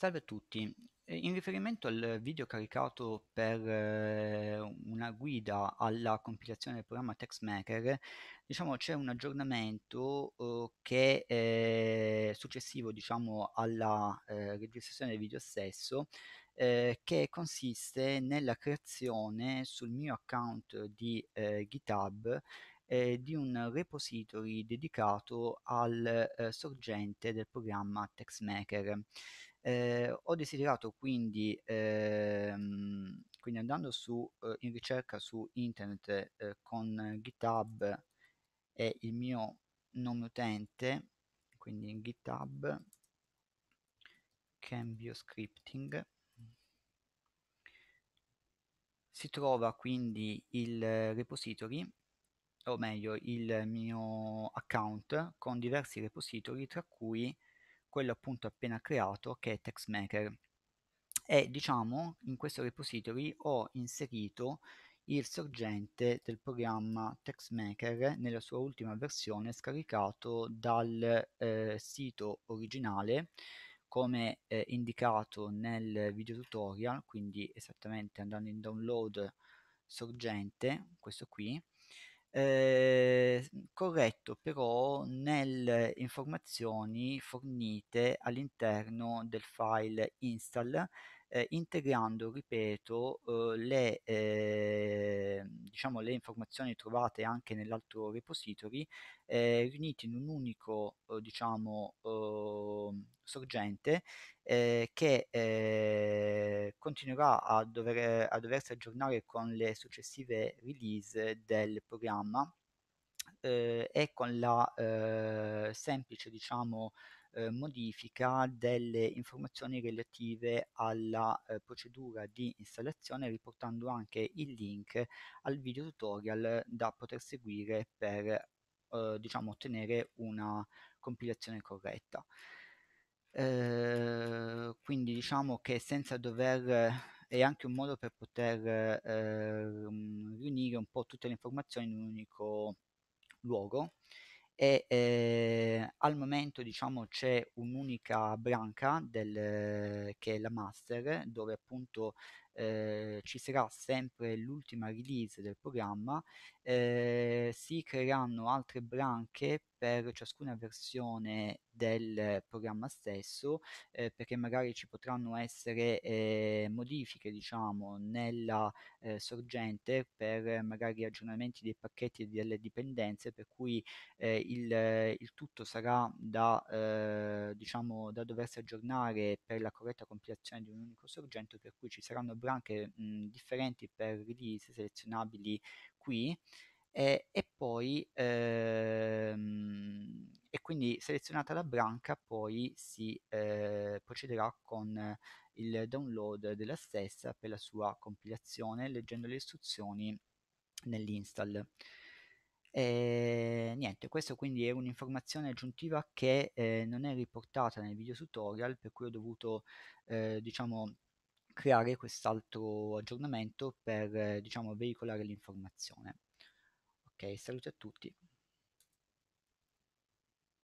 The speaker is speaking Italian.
Salve a tutti, eh, in riferimento al video caricato per eh, una guida alla compilazione del programma TextMaker, diciamo c'è un aggiornamento eh, che è successivo diciamo, alla eh, registrazione del video stesso eh, che consiste nella creazione sul mio account di eh, GitHub eh, di un repository dedicato al eh, sorgente del programma TextMaker. Eh, ho desiderato quindi, ehm, quindi andando su, eh, in ricerca su internet eh, con GitHub e il mio nome utente, quindi in GitHub, Cambio Scripting, si trova quindi il repository o meglio il mio account con diversi repository tra cui quello appunto appena creato che è TextMaker e diciamo in questo repository ho inserito il sorgente del programma TextMaker nella sua ultima versione scaricato dal eh, sito originale come eh, indicato nel video tutorial quindi esattamente andando in download sorgente questo qui eh, corretto però nelle informazioni fornite all'interno del file install eh, integrando, ripeto, eh, le, eh, diciamo, le, informazioni trovate anche nell'altro repository eh, riunite in un unico eh, diciamo, ehm, sorgente eh, che eh, continuerà a, dover, a doversi aggiornare con le successive release del programma eh, e con la eh, semplice diciamo, eh, modifica delle informazioni relative alla eh, procedura di installazione riportando anche il link al video tutorial da poter seguire per eh, diciamo, ottenere una compilazione corretta. Ehm, quindi diciamo che senza dover è anche un modo per poter eh, riunire un po' tutte le informazioni in un unico luogo e eh, al momento diciamo c'è un'unica branca del, che è la master dove appunto eh, ci sarà sempre l'ultima release del programma ehm, si creeranno altre branche per ciascuna versione del programma stesso, eh, perché magari ci potranno essere eh, modifiche diciamo, nella eh, sorgente per magari aggiornamenti dei pacchetti e delle dipendenze, per cui eh, il, il, tutto sarà da, eh, diciamo, da doversi aggiornare per la corretta compilazione di un unico sorgente, per cui ci saranno branche mh, differenti per release selezionabili qui. Eh, e poi ehm, quindi selezionata la branca poi si eh, procederà con eh, il download della stessa per la sua compilazione leggendo le istruzioni nell'install. E, eh, niente, questa quindi è un'informazione aggiuntiva che eh, non è riportata nel video tutorial per cui ho dovuto eh, diciamo creare quest'altro aggiornamento per eh, diciamo veicolare l'informazione. Ok, saluti a tutti.